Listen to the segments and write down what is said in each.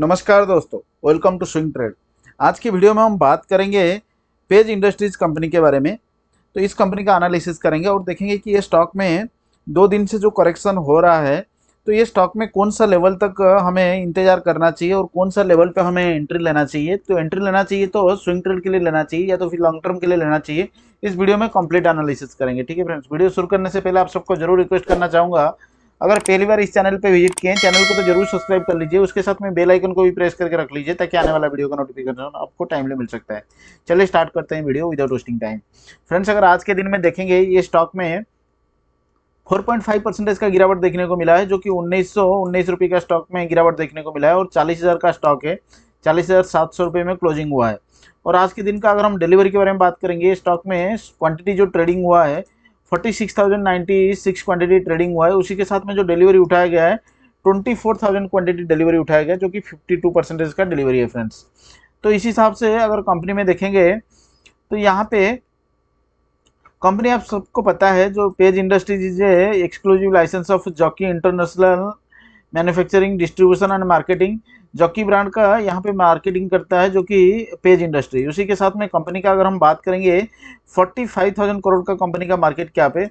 नमस्कार दोस्तों welcome to swing trade आज की वीडियो में हम बात करेंगे पेज इंडस्ट्रीज कंपनी के बारे में तो इस कंपनी का एनालिसिस करेंगे और देखेंगे कि ये स्टॉक में दो दिन से जो करेक्शन हो रहा है तो ये स्टॉक में कौन सा लेवल तक हमें इंतजार करना चाहिए और कौन सा लेवल पर हमें एंट्री लेना चाहिए तो एंट्री लेना चाहिए तो स्विंग ट्रेड के लिए लेना चाहिए या तो फिर लॉन्ग टर्म के लिए लेना चाहिए इस वीडियो में कंप्लीट एनालिसिस करेंगे ठीक है फ्रेंड्स वीडियो शुरू करने से पहले आप सबको जरूर रिक्वेस्ट करना चाहूँगा अगर पहली बार इस चैनल पर विजिट किए हैं चैनल को तो जरूर सब्सक्राइब कर लीजिए उसके साथ में बेल आइकन को भी प्रेस करके रख लीजिए ताकि आने वाला वीडियो का नोटिफिकेशन आपको टाइमली मिल सकता है चलिए स्टार्ट करते हैं video without wasting time friends अगर आज के दिन में देखेंगे ये स्टॉक में फोर पॉइंट फाइव परसेंटेज का गिरावट देखने को मिला है जो कि उन्नीस सौ उन्नीस रुपये का स्टॉक में गिरावट देखने को मिला है और चालीस हज़ार का स्टॉक है चालीस हज़ार सात सौ रुपये में क्लोजिंग हुआ है और आज के दिन का अगर हम डिलीवरी के बारे में बात करेंगे स्टॉक में क्वांटिटी जो ट्रेडिंग हुआ है फोर्टी सिक्स थाउजेंड ट्रेडिंग हुआ है उसी के साथ में जो डिलीवरी उठाया गया है twenty four thousand quantity delivery उठाया गया जो कि फिफ्टी टू परसेंटेज का डिलीवरी है फ्रेंड्स तो इस हिसाब से अगर कंपनी में देखेंगे तो यहाँ पे कंपनी आप सबको पता है जो पेज इंडस्ट्रीज है exclusive licence of Jockey international manufacturing distribution and marketing Jockey brand का यहाँ पे मार्केटिंग करता है जो कि पेज इंडस्ट्री उसी के साथ में कंपनी का अगर हम बात करेंगे फोर्टी फाइव थाउजेंड करोड़ का कंपनी का मार्केट क्या पे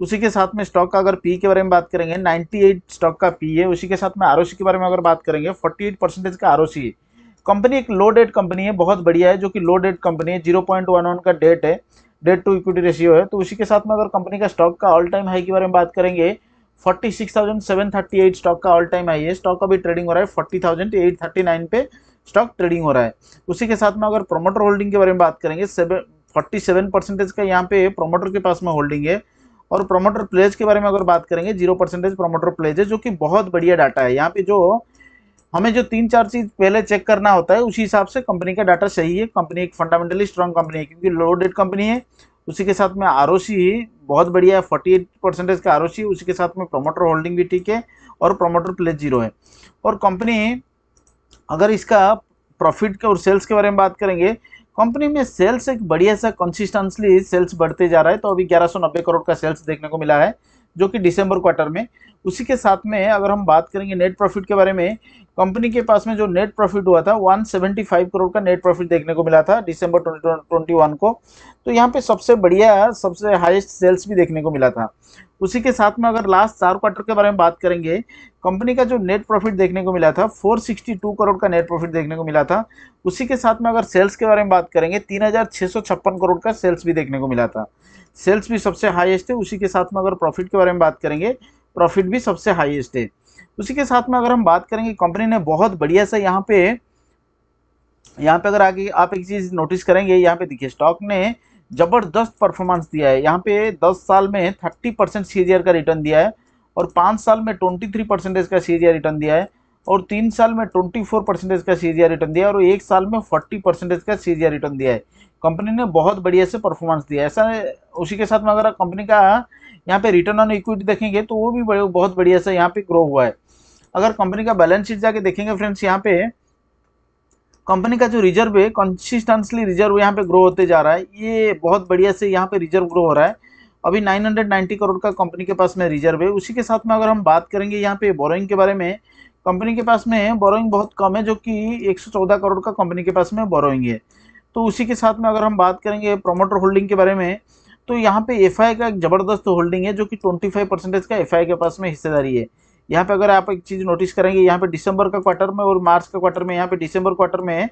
उसी के साथ में स्टॉक का अगर पी के बारे में बात करेंगे 98 स्टॉक का पी है उसी के साथ में आर के बारे में अगर बात करेंगे एट परसेंटेज का आर है कंपनी एक लो डेट कंपनी है बहुत बढ़िया है जो कि लो डेट कंपनी है जीरो पॉइंट वन वन का डेट है डेट टू इक्विटी रेशियो है तो उसी के साथ में अगर कंपनी का स्टॉक का ऑल टाइम हाई के बारे में बात करेंगे forty six thousand seven thirty eight stock का ऑल टाइम आई है स्टॉक का भी ट्रेडिंग हो रहा है forty thousand eight thirty nine पे स्टॉक ट्रेडिंग हो रहा है उसी के साथ में अगर प्रोमोटर होल्डिंग के बारे में बात करेंगे फोर्टी सेवन परसेंटेज का यहाँ पे प्रोमोटर के पास में होल्डिंग है और प्रोमोटर प्लेज के बारे में अगर बात करेंगे जीरो परसेंटेज प्रोमोटर प्लेज है जो कि बहुत बढ़िया डाटा है यहाँ पे जो हमें जो तीन चार चीज पहले चेक करना होता है उसी हिसाब से कंपनी का डाटा सही है कंपनी एक फंडामेंटली स्ट्रॉन्ग कंपनी है क्योंकि लो डेट कंपनी है उसी के साथ में आर बहुत बढ़िया है फोर्टी एट परसेंटेज का आर उसी के साथ में प्रोमोटर होल्डिंग भी ठीक है और प्रोमोटर प्लेस जीरो है और कंपनी अगर इसका प्रॉफिट के और सेल्स के बारे में बात करेंगे कंपनी में सेल्स एक बढ़िया सा कंसिस्टेंसली सेल्स बढ़ते जा रहा है तो अभी ग्यारह करोड़ का सेल्स देखने को मिला है जो कि दिसंबर क्वार्टर में उसी के साथ में अगर हम बात करेंगे नेट प्रॉफिट के बारे में कंपनी के पास में जो नेट प्रॉफिट हुआ था 175 करोड़ का नेट प्रॉफिट देखने को मिला था दिसंबर 2021 को तो यहाँ पे सबसे बढ़िया सबसे हाईएस्ट सेल्स भी देखने को मिला था उसी के साथ में अगर लास्ट चार क्वार्टर के बारे में बात करेंगे कंपनी का जो नेट प्रॉफिट देखने को मिला था 462 करोड़ का नेट प्रॉफिट देखने को मिला था उसी के साथ में अगर सेल्स के बारे में बात करेंगे तीन करोड़ का सेल्स भी देखने को मिला था सेल्स भी सबसे हाईएस्ट है उसी के साथ में अगर प्रॉफिट के बारे में बात करेंगे प्रॉफिट भी सबसे हाईएस्ट है उसी के साथ में अगर हम बात करेंगे कंपनी ने बहुत बढ़िया सा यहाँ पे यहाँ पे अगर आगे आप एक चीज़ नोटिस करेंगे यहाँ पे देखिए स्टॉक ने ज़बरदस्त परफॉर्मेंस दिया है यहाँ पे 10 साल में 30 परसेंट सी का रिटर्न दिया है और पाँच साल में ट्वेंटी थ्री परसेंटेज का सी रिटर्न दिया है और तीन साल में ट्वेंटी फोर परसेंटेज का सी रिटर्न दिया है और एक साल में फोर्टी परसेंटेज का सी रिटर्न दिया है कंपनी ने बहुत बढ़िया से परफॉर्मेंस दिया है ऐसा उसी के साथ में अगर कंपनी का यहाँ पे रिटर्न ऑन इक्विटी देखेंगे तो वो भी बहुत बढ़िया से यहाँ पे ग्रो हुआ है अगर कंपनी का बैलेंस शीट जाके देखेंगे फ्रेंड्स यहाँ पे कंपनी का जो रिजर्व है कंसिस्टेंसली रिजर्व यहाँ पे ग्रो होते जा रहा है ये बहुत बढ़िया से यहाँ पे रिजर्व ग्रो हो रहा है अभी 990 करोड़ का कंपनी के पास में रिजर्व है उसी के साथ में अगर हम बात करेंगे यहाँ पे बोरोइंग के बारे में कंपनी के पास में बोरोइंग बहुत कम है जो कि 114 करोड़ का कंपनी के पास में बोरोइंग है तो उसी के साथ में अगर हम बात करेंगे प्रोमोटर होल्डिंग के बारे में तो यहाँ पे एफ का एक ज़बरदस्त होल्डिंग है जो कि ट्वेंटी फाइव परसेंटेज का एफ के पास में हिस्सेदारी है यहाँ पे अगर आप एक चीज़ नोटिस करेंगे यहाँ पे दिसंबर का क्वार्टर में और मार्च का क्वार्टर में यहाँ पे दिसंबर क्वार्टर में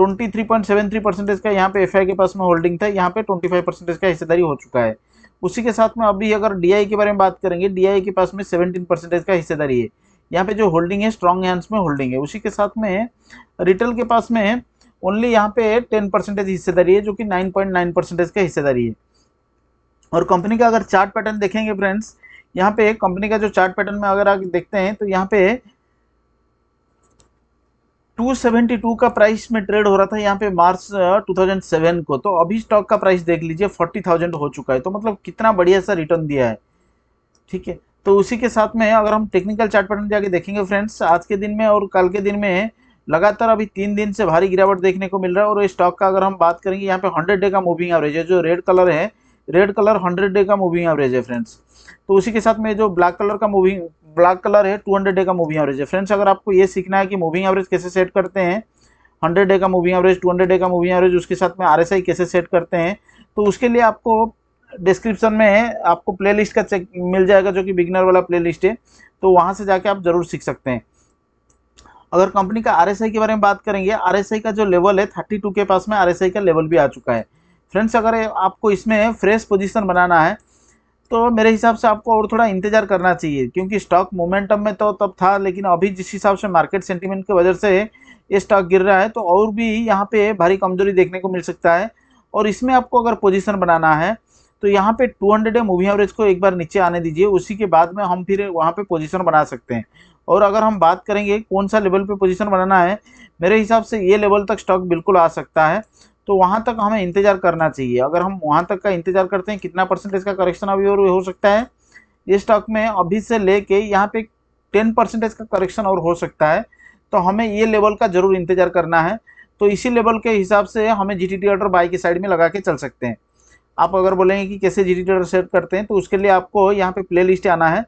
23.73 परसेंटेज का यहाँ पे एफ के पास में होल्डिंग था यहाँ पे 25 परसेंटेज का हिस्सेदारी हो चुका है उसी के साथ में अभी अगर डीआई के बारे में बात करेंगे डीआई के पास में सेवेंटीन परसेंटेज का हिस्सेदारी है यहाँ पे जो होल्डिंग है स्ट्रॉन्ग हैंड्स में होल्डिंग है उसी के साथ में रिटेल के पास में ओनली यहाँ पे टेन परसेंटेज हिस्सेदारी है जो कि नाइन पॉइंट नाइन परसेंटेज का हिस्सेदारी है और कंपनी का अगर चार्ट पैटर्न देखेंगे फ्रेंड्स यहाँ पे कंपनी का जो चार्ट पैटर्न में अगर आप देखते हैं तो यहाँ पे 272 का प्राइस में ट्रेड हो रहा था यहाँ पे मार्च 2007 को तो अभी स्टॉक का प्राइस देख लीजिए 40,000 हो चुका है तो मतलब कितना बढ़िया सा रिटर्न दिया है ठीक है तो उसी के साथ में अगर हम टेक्निकल चार्ट पैटर्न जाके देखेंगे फ्रेंड्स आज के दिन में और कल के दिन में लगातार अभी तीन दिन से भारी गिरावट देखने को मिल रहा है और स्टॉक का अगर हम बात करेंगे यहाँ पे हंड्रेड डे का मूविंग एवरेज है जो रेड कलर है रेड कलर हंड्रेड डे का मूविंग एवरेज है फ्रेंड्स तो उसी के साथ में जो ब्लैक कलर का मूविंग ब्लैक कलर है हंड्रेड डे का मूविंग एवरेज है फ्रेंड्स अगर आपको ये सीखना है कि मूविंग एवरेज कैसे सेट करते हैं हंड्रेड डे का मूविंग एवरेज हंड्रेड डे का मूविंग एवरेज उसके साथ में आई कैसे सेट करते हैं तो उसके लिए आपको डिस्क्रिप्शन में है आपको प्लेलिस्ट का चेक मिल जाएगा जो कि बिगनर वाला प्लेलिस्ट है तो वहाँ से जाके आप ज़रूर सीख सकते हैं अगर कंपनी का आर के बारे में बात करेंगे आर का जो लेवल है थर्टी टू के पास में आर का लेवल भी आ चुका है फ्रेंड्स अगर आपको इसमें फ्रेश पोजिशन बनाना है तो मेरे हिसाब से आपको और थोड़ा इंतजार करना चाहिए क्योंकि स्टॉक मोमेंटम में तो तब था लेकिन अभी जिस हिसाब से मार्केट सेंटीमेंट की वजह से ये स्टॉक गिर रहा है तो और भी यहाँ पे भारी कमजोरी देखने को मिल सकता है और इसमें आपको अगर पोजीशन बनाना है तो यहाँ पे 200 हंड्रेड मूवी एवरेज को एक बार नीचे आने दीजिए उसी के बाद में हम फिर वहाँ पे पोजीशन बना सकते हैं और अगर हम बात करेंगे कौन सा लेवल पे पोजीशन बनाना है मेरे हिसाब से ये लेवल तक स्टॉक बिल्कुल आ सकता है तो वहाँ तक हमें इंतजार करना चाहिए अगर हम वहाँ तक का इंतजार करते हैं कितना परसेंटेज का करेक्शन अभी और हो सकता है ये स्टॉक में अभी से लेके यहाँ पे टेन परसेंटेज का करेक्शन और हो सकता है तो हमें ये लेवल का ज़रूर इंतजार करना है तो इसी लेवल के हिसाब से हमें जी टी ऑर्डर बाई की साइड में लगा के चल सकते हैं आप अगर बोलेंगे कि कैसे जी टी ऑर्डर सेट करते हैं तो उसके लिए आपको यहाँ पे प्ले लिस्ट आना है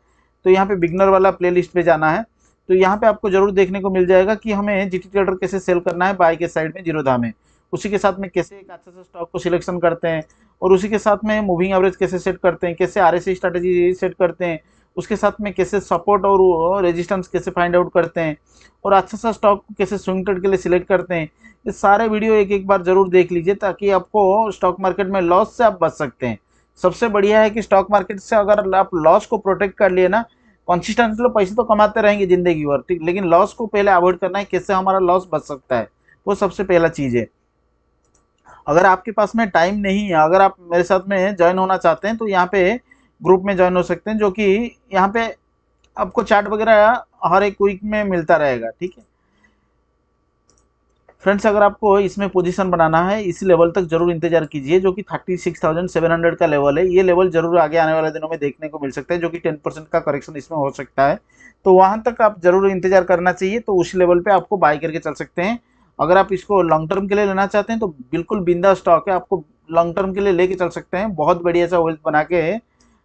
तो यहाँ पे बिगनर वाला प्ले लिस्ट जाना है तो यहाँ पे आपको जरूर देखने को मिल जाएगा कि हमें जी टी ऑर्डर कैसे सेल करना है बाई के साइड में जीरोधा में उसी के साथ में कैसे एक अच्छे से स्टॉक को सिलेक्शन करते हैं और उसी के साथ में मूविंग एवरेज कैसे सेट करते हैं कैसे आर एस स्ट्रैटेजी सेट करते हैं उसके साथ में कैसे सपोर्ट और रेजिस्टेंस कैसे फाइंड आउट करते हैं और अच्छा सा स्टॉक कैसे स्विंग ट्रेड के लिए सिलेक्ट करते हैं ये सारे वीडियो एक एक बार ज़रूर देख लीजिए ताकि आपको स्टॉक मार्केट में लॉस से आप बच सकते हैं सबसे बढ़िया है कि स्टॉक मार्केट से अगर आप लॉस को प्रोटेक्ट कर लिए ना कंसिस्टेंटली पैसे तो कमाते रहेंगे ज़िंदगी भर ठीक लेकिन लॉस को पहले अवॉइड करना है कैसे हमारा लॉस बच सकता है वो सबसे पहला चीज़ है अगर आपके पास में टाइम नहीं है अगर आप मेरे साथ में ज्वाइन होना चाहते हैं तो यहाँ पे ग्रुप में ज्वाइन हो सकते हैं जो कि यहाँ पे आपको चार्ट वगैरह हर एक वीक में मिलता रहेगा ठीक है फ्रेंड्स अगर आपको इसमें पोजीशन बनाना है इसी लेवल तक जरूर इंतजार कीजिए जो कि 36,700 का लेवल है ये लेवल जरूर आगे आने वाले दिनों में देखने को मिल सकता है जो कि 10 परसेंट का करेक्शन इसमें हो सकता है तो वहां तक आप जरूर इंतजार करना चाहिए तो उस लेवल पे आपको बाय करके चल सकते हैं अगर आप इसको लॉन्ग टर्म के लिए लेना चाहते हैं तो बिल्कुल बिंदा स्टॉक है आपको लॉन्ग टर्म के लिए लेके चल सकते हैं बहुत बढ़िया सा वेल्थ बना के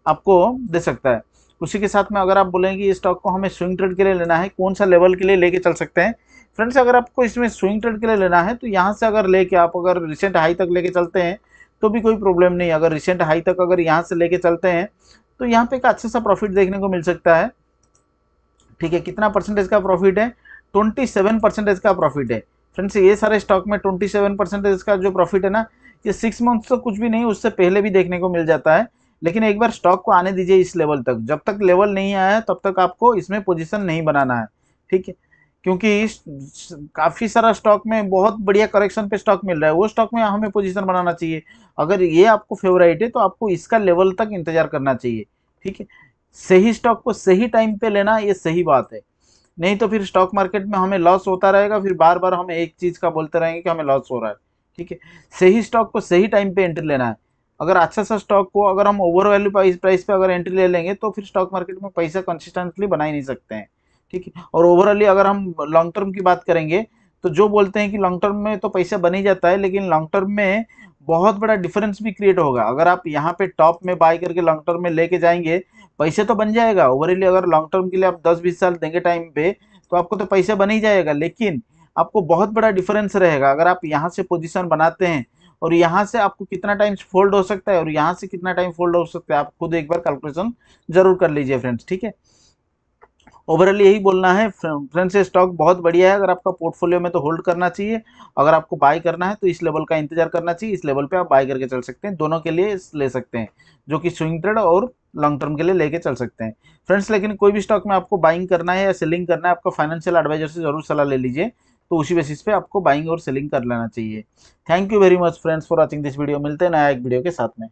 आपको दे सकता है उसी के साथ में अगर आप बोलेंगे कि इस स्टॉक को हमें स्विंग ट्रेड के लिए लेना है कौन सा लेवल के लिए लेके चल सकते हैं फ्रेंड्स अगर आपको इसमें स्विंग ट्रेड के लिए लेना है तो यहाँ से अगर लेके आप अगर रिसेंट हाई तक लेके चलते हैं तो भी कोई प्रॉब्लम नहीं अगर रिसेंट हाई तक अगर यहाँ से लेके चलते हैं तो यहाँ पे एक अच्छा सा प्रॉफिट देखने को मिल सकता है ठीक है कितना परसेंटेज का प्रॉफिट है ट्वेंटी सेवन परसेंटेज का प्रॉफिट है फ्रेंड्स ये सारे स्टॉक में ट्वेंटी सेवन परसेंट इसका जो प्रॉफिट है ना ये सिक्स मंथ्स तो कुछ भी नहीं उससे पहले भी देखने को मिल जाता है लेकिन एक बार स्टॉक को आने दीजिए इस लेवल तक जब तक लेवल नहीं आया तब तक आपको इसमें पोजिशन नहीं बनाना है ठीक है क्योंकि काफ़ी सारा स्टॉक में बहुत बढ़िया करेक्शन पे स्टॉक मिल रहा है वो स्टॉक में हमें पोजीशन बनाना चाहिए अगर ये आपको फेवराइट है तो आपको इसका लेवल तक इंतजार करना चाहिए ठीक है सही स्टॉक को सही टाइम पे लेना ये सही बात है नहीं तो फिर स्टॉक मार्केट में हमें लॉस होता रहेगा फिर बार बार हम एक चीज़ का बोलते रहेंगे कि हमें लॉस हो रहा है ठीक है सही स्टॉक को सही टाइम पे एंट्री लेना है अगर अच्छा सा स्टॉक को अगर हम ओवर वैल्यू प्राइस पे अगर एंट्री ले लेंगे तो फिर स्टॉक मार्केट में पैसा कंसिस्टेंटली बना ही नहीं सकते हैं ठीक है और ओवरऑली अगर हम लॉन्ग टर्म की बात करेंगे तो जो बोलते हैं कि लॉन्ग टर्म में तो पैसा बन ही जाता है लेकिन लॉन्ग टर्म में बहुत बड़ा डिफरेंस भी क्रिएट होगा अगर आप यहाँ पे टॉप में बाय करके लॉन्ग टर्म में लेके जाएंगे पैसे तो बन जाएगा ओवरली अगर लॉन्ग टर्म के लिए आप दस बीस साल देंगे टाइम पे तो आपको तो पैसे बन ही जाएगा लेकिन आपको बहुत बड़ा डिफरेंस रहेगा अगर आप यहाँ से पोजिशन बनाते हैं और यहाँ से आपको कितना टाइम फोल्ड हो सकता है और यहाँ से कितना टाइम फोल्ड हो सकता है आप खुद एक बार कैलकुलेशन जरूर कर लीजिए फ्रेंड्स ठीक है ओवरऑल यही बोलना है फ्रेंड्स स्टॉक बहुत बढ़िया है अगर आपका पोर्टफोलियो में तो होल्ड करना चाहिए अगर आपको बाय करना है तो इस लेवल का इंतजार करना चाहिए इस लेवल पे आप बाय करके चल सकते हैं दोनों के लिए ले सकते हैं जो कि स्विंग ट्रेड और लॉन्ग टर्म के लिए लेके चल सकते हैं फ्रेंड्स लेकिन कोई भी स्टॉक में आपको बाइंग करना है या सेलिंग करना है आपका फाइनेंशियल एडवाइजर से जरूर सलाह ले लीजिए तो उसी बेसिस पे आपको बाइंग और सेलिंग कर लेना चाहिए thank you very much friends for watching this video मिलते हैं नया एक वीडियो के साथ में